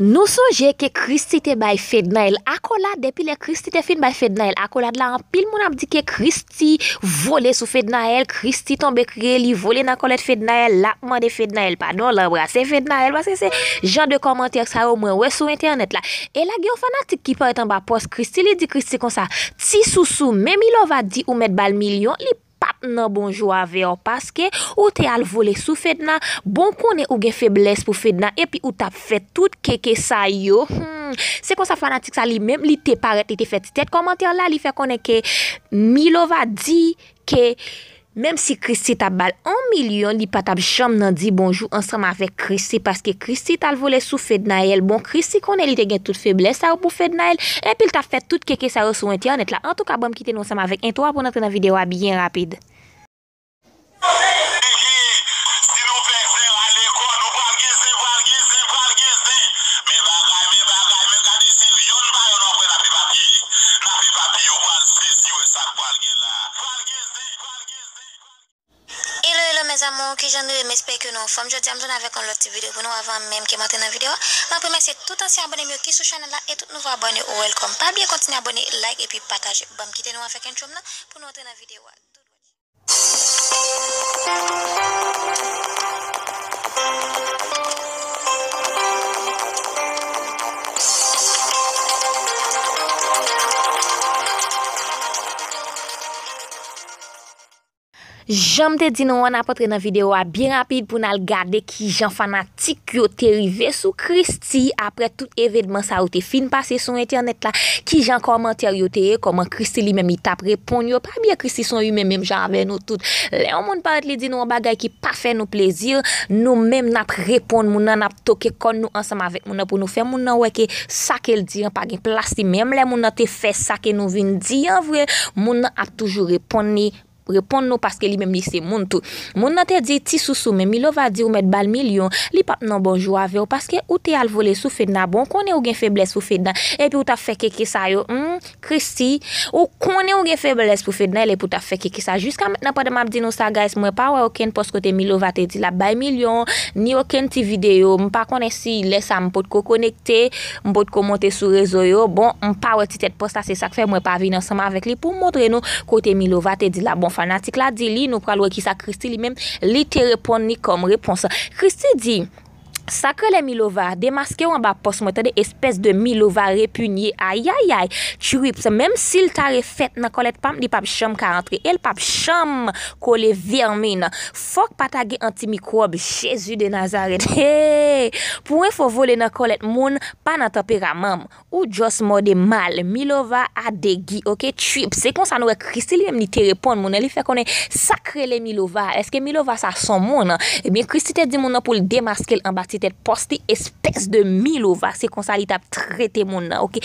Nou souje ke Kristi te bay FEDNAEL akola depi le Kristi te fin bay FEDNAEL akola dla an pil moun ap di ke Kristi vole sou FEDNAEL, Kristi tombe kre li vole nan kolet FEDNAEL, la mwen de FEDNAEL pa don lan brase FEDNAEL basen se jan de komenti aksa yo mwen we sou internet la. E la geyo fanatik ki pare tan ba post Kristi li di Kristi kon sa ti sou sou memi lo va di ou met bal milyon li pasen. Pat nan bonjou ave yo paske, ou te al vole sou fed nan, bon konen ou gen febles pou fed nan, epi ou tap fed tout keke sa yo. Hmm, se kon sa fanatik sa li menm, li te paret, li te fet tet, komantyan la li fe konen ke Milova di ke... Mem si Kristi tabal 1 milyon, li patab jom nan di bonjou ansam avek Kristi. Paske Kristi tal vole sou fed na el. Bon, Kristi konen li te gen tout feble sa ou pou fed na el. Epil ta fet tout keke sa ou sou enti anet la. Antou ka bom kite nou ansam avek. Entou a pou nan tena video a bien rapide. qui j'en ai, j'espère que nous sommes. Je dis à avec une autre vidéo pour nous avant même que maintenant la vidéo. Je vous remercie tout ancien abonné qui sous channel là et tout nouveau abonné ou welcome. Pas bien continuer à abonner, like et puis partager. Bon, quittez-nous avec un chôme pour nous entrer dans la vidéo. Jom te di nou an apotre nan videwa Bi rapide pou nan al gade Ki jan fanatik yo te rive sou Kristi Apre tout evedman sa ou te fin pase Son ete an ete la Ki jan kommenter yo te e Koman Kristi li menm i tap repon yo Pa biye Kristi son yu menm javè nou tout Le yon moun part li di nou An bagay ki pa fe nou plezir Nou menm nap repon Moun nan ap toke kon nou ansam avet Moun nan pou nou fe Moun nan weke sa ke l di An pa gen plasti menm Le moun nan te fe sa ke nou vin di Moun nan ap toujou repon ni Moun nan ap toujou repon ni Repon nou paske li menm li se moun tou Moun nan te di ti sou sou men Milo va di ou met bal milyon Li pat nan bonjou avyo Paske ou te alvole sou fedna Bon konen ou gen febles pou fedna E pi ou ta feke ki sa yo Hmm, kresi Ou konen ou gen febles pou fedna Ele pou ta feke ki sa Jiska men na padem ap di nou sa guys Mwen pa wè okèn pos kote Milo va te di la Bal milyon Ni okèn ti video Mwen pa konen si lè sa mwen pot ko konekte Mwen pot ko monte sou rezo yo Bon mwen pa wè ti tet post ase sakfe Mwen pa vin ansama avèk li Pou mwotre nou kote Milo va te di fanatik la di li nou pralwe ki sa Kristi li menm li te repon ni kom repons Kristi di sakre le milova, demaske ou an ba pos moun te de espèse de milova repunye ayayay, chwips, mèm sil tare fèt nan kolèd pam di pap chom ka antre, el pap chom kolè vermen, fok patage antimikrob, jesu de nazaret hey, pouen fò volè nan kolèd moun, pa nan tapera mèm, ou jòs mò de mal milova a degi, ok, chwips se kon sa nouè, kristi e li mni terepon moun, li fè kon sakre le milova eske milova sa son moun, ebyen eh kristi te di moun nan pou l demaskel an ba tit et posti espèse de milovat se konsan li tap trète moun nan, ok?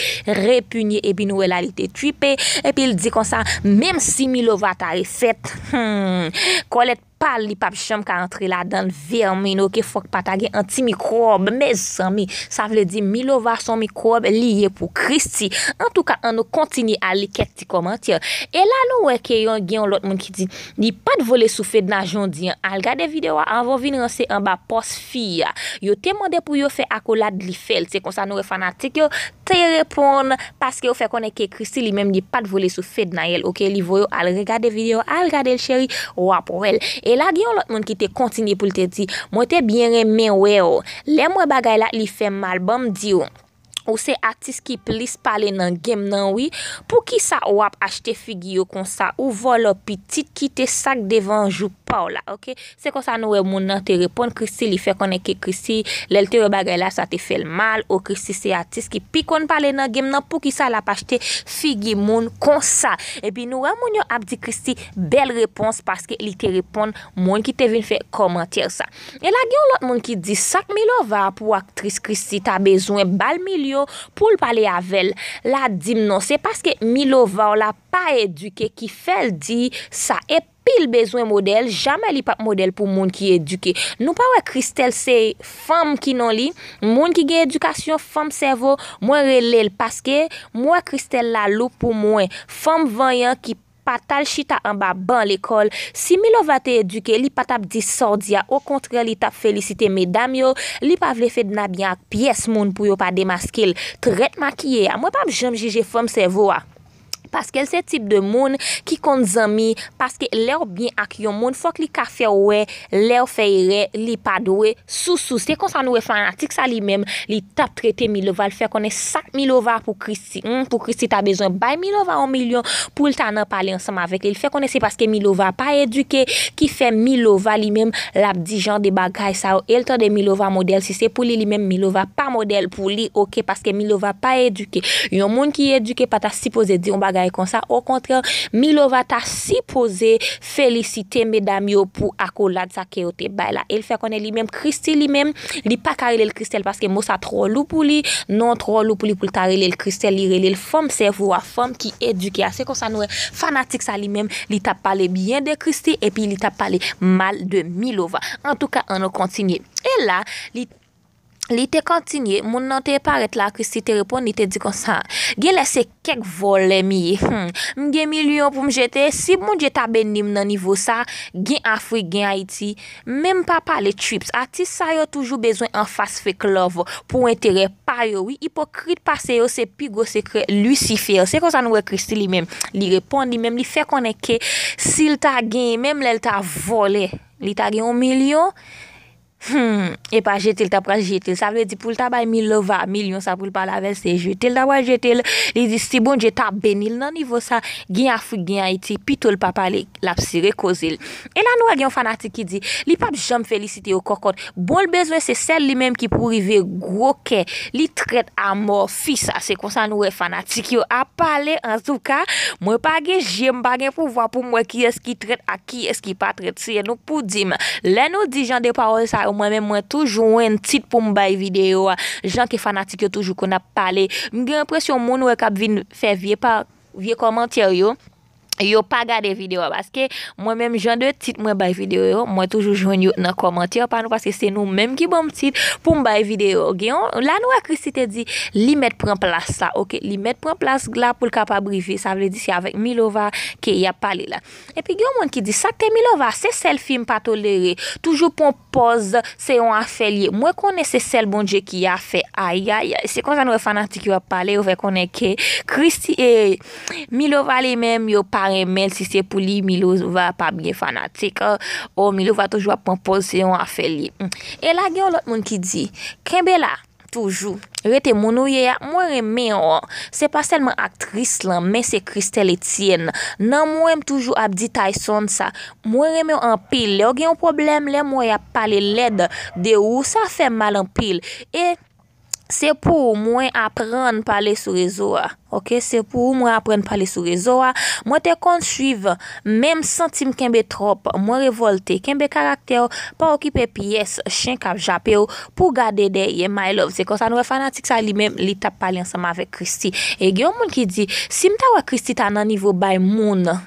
Repunye, epi nouè la li te tripe, epi li di konsan, mèm si milovat a, et fèt, hmmm, kolèt pal li pap chom ka antre la dan vermi nou ke fok pata gen anti-mikrobe me zan mi, sa vle di milo va son mikrobe li ye pou kristi, an tou ka an nou kontini a li ket ti komantye, e la nou weke yon gen lout moun ki di ni pat vole sou fed na jondi, al gade videwa, an vou vin rense an ba pos fi ya, yo temande pou yo fe akolad li fel, se konsa nou refanatik yo te repon, paske yo fe konen ke kristi li menm ni pat vole sou fed nan el, ok, li voyo al regade videwa al gade l cheri, wap wèl E la gyon lot moun ki te kontinye pou lte di. Mwen te byen remen we yo. Le mwen bagay la li fe malbom di yo. Ou se atis ki plis pale nan gem nan wii Pou ki sa wap achete figi yo konsa Ou volo pi tit kite sak devan jupaw la Se konsa nou wè e moun nan te repon Kristi li fe konen ke Kristi Lèl te rebagre la sa te fel mal Ou Kristi se atis ki pikon pale nan gem nan Pou ki sa wap achete figi moun konsa E pi nou wè moun yo ap di Kristi Bel repons paske li te repon Moun ki te vin fe komantier sa E la gen lòt moun ki di Sak milo wap wak tris Kristi Ta bezwen bal milyon pou l pale avel. La dim nan, se paske Milovao la pa eduke ki fel di sa e pil bezwen model, jamal li pa model pou moun ki eduke. Nou pa wè Kristel se fèm ki nan li, moun ki gen edukasyon fèm servo mwen relèl paske mwen Kristel la loup pou mwen fèm vanyan ki pa tal chita an ba ban l'ekol. Si mi lo vate eduke, li pa tap disordiya, o kontre li tap felicite medam yo, li pa vle fedna byan piyes moun pou yo pa demaskil. Tret makiye, a mwen pap jom jige fom se vo a. paske l se tip de moun ki kont zanmi paske lèw bin ak yon moun fòk li ka fè ouè, lèw fè ire, li pad ouè, sou sou se konsan ouè fè anatik sa li mèm li tap trete Milova, l fè konè 5 Milova pou Kristi, hmm, pou Kristi ta bezon bay Milova 1 milyon pou l tanan pale ansama vek, l fè konè se paske Milova pa eduke, ki fè Milova li mèm lap di jan de bagay sa ou elta de Milova model, si se pou li li mèm Milova pa model, pou li ok, paske Milova pa eduke yon moun ki eduke pata si pose di yon bagay E kon sa, o kontren, Milova ta si pose felisite medami yo pou akolad sa keote. Ba la, el fe konen li menm kristi li menm, li pa karele l kristel paske mou sa tro loupou li, non tro loupou li pou karele l kristel, li rele l fom, se vwa fom ki eduke. Ase kon sa nou e fanatik sa li menm, li ta pale bien de kristi, e pi li ta pale mal de Milova. En tou ka, an nou kontine. E la, li... Li te kontinye, moun nan te paret la, Kristi te repon, li te di konsan, gen lese kek vol lè miye. Hmm. M gen milyon pou m jete, si moun je taben nim nan nivou sa, gen Afrik, gen Haiti, menm pa pa le trips, ati sa yo toujou bezwen an fas fek love pou ente repay yo. Wi, Ipo krit pase yo, se pig o sekre Lucifer, se konsan wè e Kristi li menm. Li repon, li menm, li fe konen ke, sil ta gen, menm lèl ta volè, li ta gen 1 milyon, Hmm, e pa jetil, ta pran jetil Sa vle di pou l tabay milova, milyon sa pou l palave Se jetil, da waj jetil Li di si bon, je ta benil Nan nivo sa, gen a fuk gen a iti Pito l papa li, la psi rekozil E la nou a gen fanatik ki di Li pap jom felicite yo kokot Bon l bezwen se sel li menm ki pou rive Gwoke, li tret a mor Fisa, se konsan nou e fanatik yo A pale, an sou ka Mwen pa gen jem bagen pou vwa pou mwen Ki eski tret a ki eski pa tret Siye nou pou dim, le nou di jande pa wonsa Mwen men mwen toujou wè n tit pou m bay videyo Jan ke fanatik yo toujou kon ap pale M gen presyon moun wè kap vin fè vie pa vie komantiyo yo yo pa gade videyo, baske mwen mèm jan de tit mwen bay videyo yo, mwen toujou jan yo nan komantiyo, panou baske se nou mèm ki bom tit, pou m bay videyo, la nou a Kristi te di, li met pren plas la, li met pren plas la pou lka pa brivi, sa vle di si avèk Milova ke ya pale la, epi gen mwen ki di, sa te Milova, se sel film pa tolere, toujou pon poz, se yon a fel ye, mwen konen se sel bonje ki ya fe, aya, aya, se konen anwe fanati ki yo pale, yo ve konen ke, Kristi e, eh, Milova li mèm yo pa, Mèl si se pou li, Milou va pa bie fanatik. Eh. O, oh, Milou va toujwa ponpon se yon afe li. Mm. E la gen yon lot moun ki di. Ken be la, toujou, rete moun ou ye ya, mwen remè yon. Se pa selman aktris lan, men se Kristel Etienne. Nan mwen m toujou ap di Tyson sa. Mwen remè yon an pil. Le yon gen yon problem, le mwen yon pale led de ou. Sa fe mal an pil. E... Se pou ou mwen aprenn pale sou rezo a. Ok, se pou ou mwen aprenn pale sou rezo a. Mwen te konsuiv, mem sentim kembe trop, mwen revolte, kembe karakter, pa okipe piyes, chen kap japer, pou gade de, ye my love. Se konsan wè e fanatik sa, li men, li tap pale ansama ve Kristi. E gen moun ki di, si mta wè Kristi ta nan nivou bay moun, nan,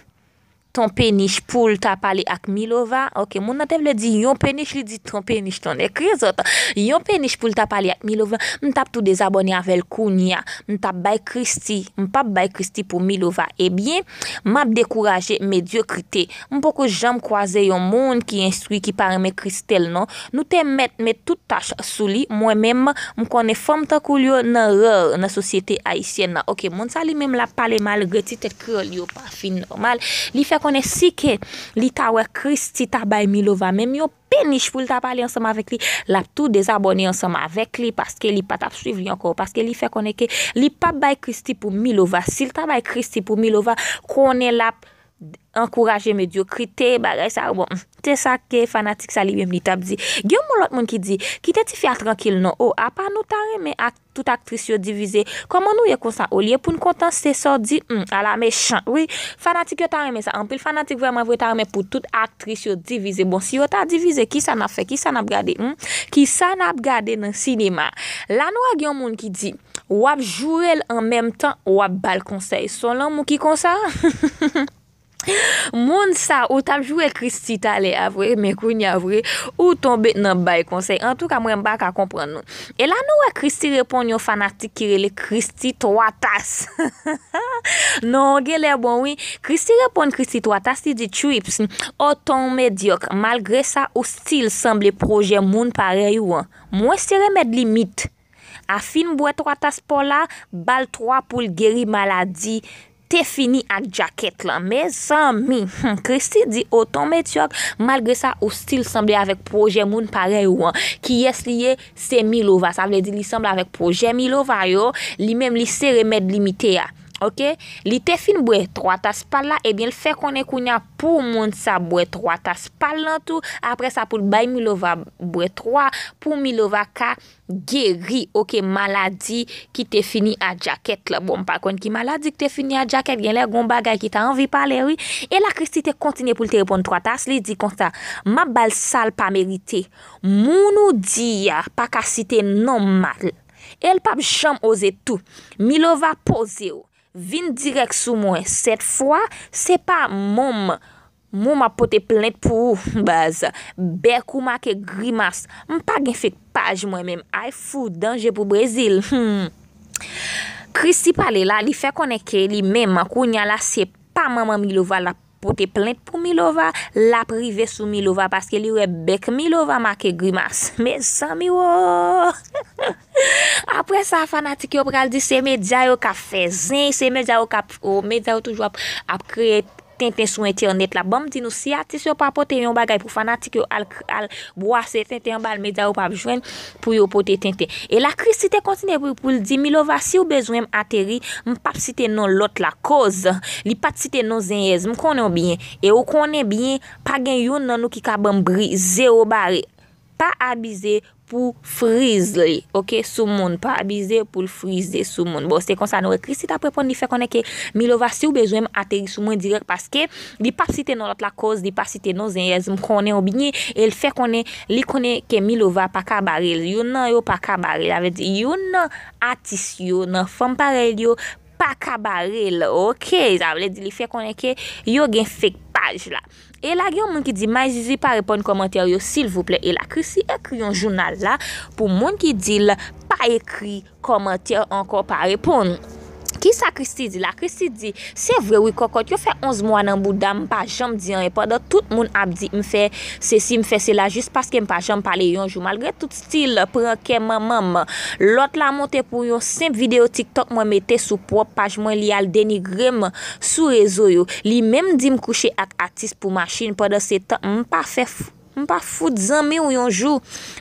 ton penich pou l ta pali ak Milova. Ok, moun a tev le di, yon penich li di, ton penich ton e krizot. Yon penich pou l ta pali ak Milova, moun tap tou dezaboni anvel koun ya. Moun tap bay Kristi. Moun pap bay Kristi pou Milova. Ebyen, eh moun ap dekouraje medyokrite. Moun pou kou jem kwaze yon moun ki instruy ki pari me Kristel, non? Nou te met, met tout tach sou li, moun menm, moun kone fom ta kou non? li yo nan ror nan sosyete aisyen na. Ok, moun sa li menm la pale mal, greti tet kre li yo pa fin normal. Li fe konè si ke li ta wè kristi tabay Milova, men mi yo penish pou li tabay li ansama vek li, lap tou desabon li ansama vek li, paske li pa tab suiv li anko, paske li fe konè ke li pa bay kristi pou Milova, si li tabay kristi pou Milova, konè lap... enkouraje mediokrite, ba rey sa, bon, te sa ke fanatik sa li mwen ni tab di. Gyo moun lot moun ki di, ki te ti fya tranquil non, o, oh, apan nou ta reme ak tout aktris yo divize, koman nou ye konsa, o, liye pou nkontan se sor di, m, ala me chan, wii, fanatik yo ta reme sa, anpil fanatik vreman vwe ta reme pou tout aktris yo divize, bon, si yo ta divize, ki sa nap fe, ki sa nap gade, m, ki sa nap gade nan sinema. La nou a gyo moun ki di, wap jurel an mem tan, wap bal konsey, son lan moun ki konsa, ha, ha, ha, ha Moun sa, ou tabjou e Kristi ta le avre, mekouni avre, ou ton bet nan bay konsey, an tou ka mwen baka kompren nou. E la nou e Kristi repon yon fanartik kirele Kristi 3 tas. Non, gen le bon, Kristi repon Kristi 3 tas ti di chwips, ou ton medyok, malgre sa ou stil sanble proje moun parey ou an. Mwen se remed limit, a fin mwen 3 tas pou la, bal 3 pou l geri maladi. Te fini ak jaket la. Me zan mi. Kristi hmm, di o oh, ton metyok. Malgre sa ou stil semble avek proje moun pare ou an. Ki yes liye semi lova. Sa vle di li semble avek proje mi lova yo. Li mem li se remed limite ya. Ok, li te fin bwe 3 tas pal la, ebyen eh l fe konen kounen pou moun sa bwe 3 tas pal lan tou. Apre sa pou l bay Milova bwe 3, pou Milova ka geri ok, maladi ki te fini a jaket la. Bon, pa kon ki maladi ki te fini a jaket, gen lè goun bagay ki ta anvi pale wè. E la kristi te kontine pou l te repon 3 tas, li di konta, ma bal sal pa merite, moun ou di ya pa ka site nan mal. El pa bicham oze tou, Milova poze ou. Vin direk sou mwen, set fwa, se pa moum, moum apote planet pou ou, baz, ber kouma ke grimas, mpa gen fek paj mwen men, ay foudanje pou Brezil. Kristi hmm. pale la, li fek koneke li men, makounya la, se pa maman mi louval la. pote plente pou Milova, la prive sou Milova, paske li webek Milova, make Grimas, me san mi wo, apre sa fanatik yo, pral di se medya yo ka fezen, se medya yo ka, medya yo toujwa ap kreye, ten ten souwen ti anet la. Bam di nou si atis yo pa pote yon bagay pou fanatik yo al boase ten ten bal medya yo pa bijwen pou yo pote ten ten. E la kri si te kontine pou di mi lova si yo bezwem ateri, m pap si te non lot la koz, li pap si te non zenyez, m konen binye. E yo konen binye, pagen yon nan nou ki ka bam bri, ze yo bare, pa abize, pou friz li, ok, sou moun, pa abize pou frize sou moun. Bo, se konsan ou ekrisi ta prepon li fe konen ke Milova si ou bezoem ateri sou moun direk paske li pa siten nou la koz, li pa siten nou zenyezm konen ou bini, el fe konen li konen ke Milova pa kabarel, yon nan yo pa kabarel, avet yon nan atis, yon nan fanparel yo pa kabarel, ok, zavle di li fe konen ke yo gen fekpaj la. E la gen moun ki di mai zizi pa repon komentaryo sil vouple. E la krisi ekri yon jounal la pou moun ki di la pa ekri komentaryo anko pa repon. Kisa Kristi di la? Kristi di se vre wikokot yo fe 11 mwan nan bouda mpa jam diyan e poda tout moun ap di mfe se si mfe se la jist paske mpa jam pale yonjou malgre tout stil pranke mman mman. Lot la monte pou yon semp videyo TikTok mwen mette sou prop page mwen li al denigre mman sou rezo yo. Li menm di mkouche ak atis pou machin poda se tan mpa fe fou. Mpa foud zan mè ou yon jou.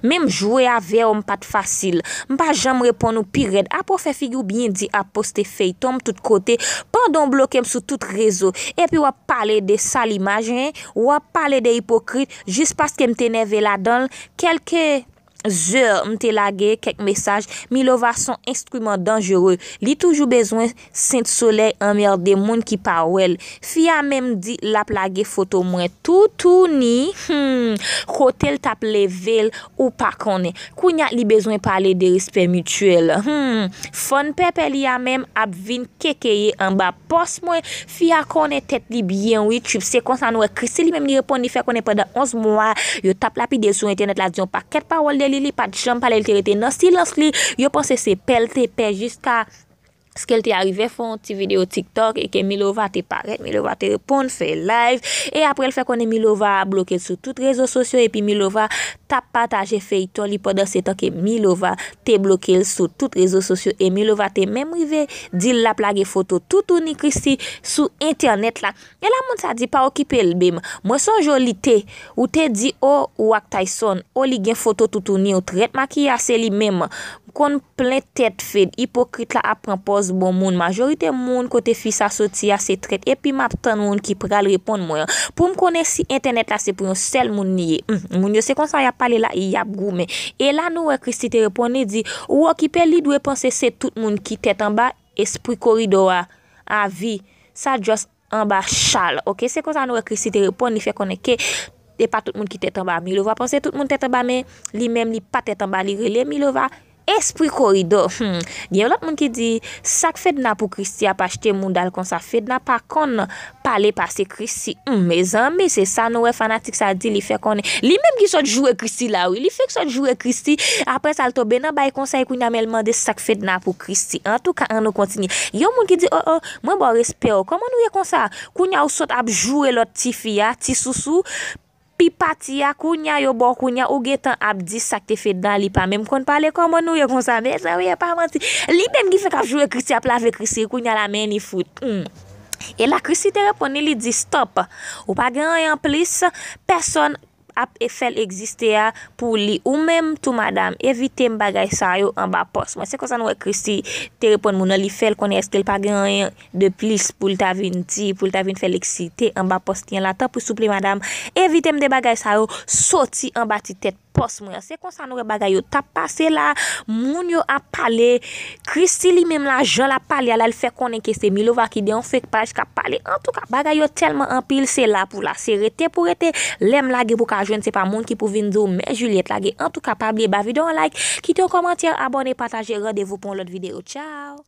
Mè mjouè avè ou mpa t'fasil. Mpa jan mwè pon nou piret. Apo fè figyou bjen di. Apo ste fèy tom tout kote. Pendon blokèm sou tout rezo. E pi wap pale de sal imajen. Wap pale de hipokrit. Jis paske mte neve la don. Kelke... Ze, mte lage kek mesaj, mi lova son instruyman dangere, li toujou bezwen sent soley anmer de moun ki pawel. Fi a mem di la plage foto mwen, toutou ni, hm, kote l tap levele ou pa kone, kounya li bezwen pale de rispe mutuel. Hm, fon pepe li a mem ap vin kekeye anba pos mwen, fi a kone tet li byen wich, li pat jom pala il terite nan silans li yo pon se se pel te pel jiska ke el te arrive fon ti video TikTok e ke Milova te pare, Milova te repon fe live, e apre el fe konen Milova a bloke sou tout rezo sosyo e pi Milova ta pata, je fe ito li poda setan ke Milova te bloke sou tout rezo sosyo e Milova te memrive di la plage foto toutouni krisi sou internet la, e la moun sa di pa okipe el bem, mwen son joli te ou te di o oh, wak tay son o oh, li gen foto toutouni ou tret ma ki yase li mem, kon plen tet fed, hipokrit la apren pos bon moun, majorite moun kote fi sa soti a se trete epi map tan moun ki pral repon mwen pou m konen si internet la se pou yon sel moun nye hmm, moun yo se konsan ya pale la yab goume e la nouwe krisi te repon ne di wakipe li dwe ponse se tout moun ki tete an ba espri korido a vi sa jos an ba chal ok se konsan nouwe krisi te repon ni fe konen ke e pa tout moun ki tete an ba mi lo va ponse tout moun tete an ba me li mem li pa tete an ba li rele mi lo va Espri korido, hmm. yon lot moun ki di sak fedna pou Kristi apache te moun dal konsa, fedna pa kon pale pase Kristi. Mè hmm, zanmè, se sa nouwe fanatik sa di li fe kon, li mèm ki sot jure Kristi la wè, li fe ki sot jure Kristi. Apre sal tobe nan bay konsa e koun ya melman de sak fedna pou Kristi, an tou ka an nou kontini. Yon moun ki di, o oh, o, oh, mwen bon respè o, oh. koman nouye konsa, koun ya ou sot ap jure lot ti fi ya, ti sou sou, pi pati ya kou nya yo bon kou nya, ou getan ap di sakte fed dan li pa, menm kon pale kon mon nou yo konsa, menm sa ou ye pa manti, li menm ki fek ap jowe krisi ap lave krisi, kou nya la men ni foute, hmm. e la krisi te repone li di stop, ou pa gen an yon plis, person, ap e fel eksiste ya pou li ou menm tou madame evite m bagay sa yo an ba pos. Mwen se konsan wè e, kresi te repon moun an li fel konye eske l pa genyen de plis pou l ta vin ti, pou l ta vin fel eksite an ba pos. Ti an la ta pou souple madame evite m de bagay sa yo soti an ba ti tet. pos mwen, se konsan nouwe bagay yo tap pa se la, moun yo ap pale Kristi li menm la, jol ap pale alal fe konen ke se mi lou va ki de an fek pa j ka pale, an tou ka bagay yo telman an pil se la pou la, se rete pou rete, lem la ge pou ka jwen, se pa moun ki pou vin do, men Juliet la ge, an tou ka pabli, ba videon like, kiton komantir abone pataje, radevo pon lot video, chow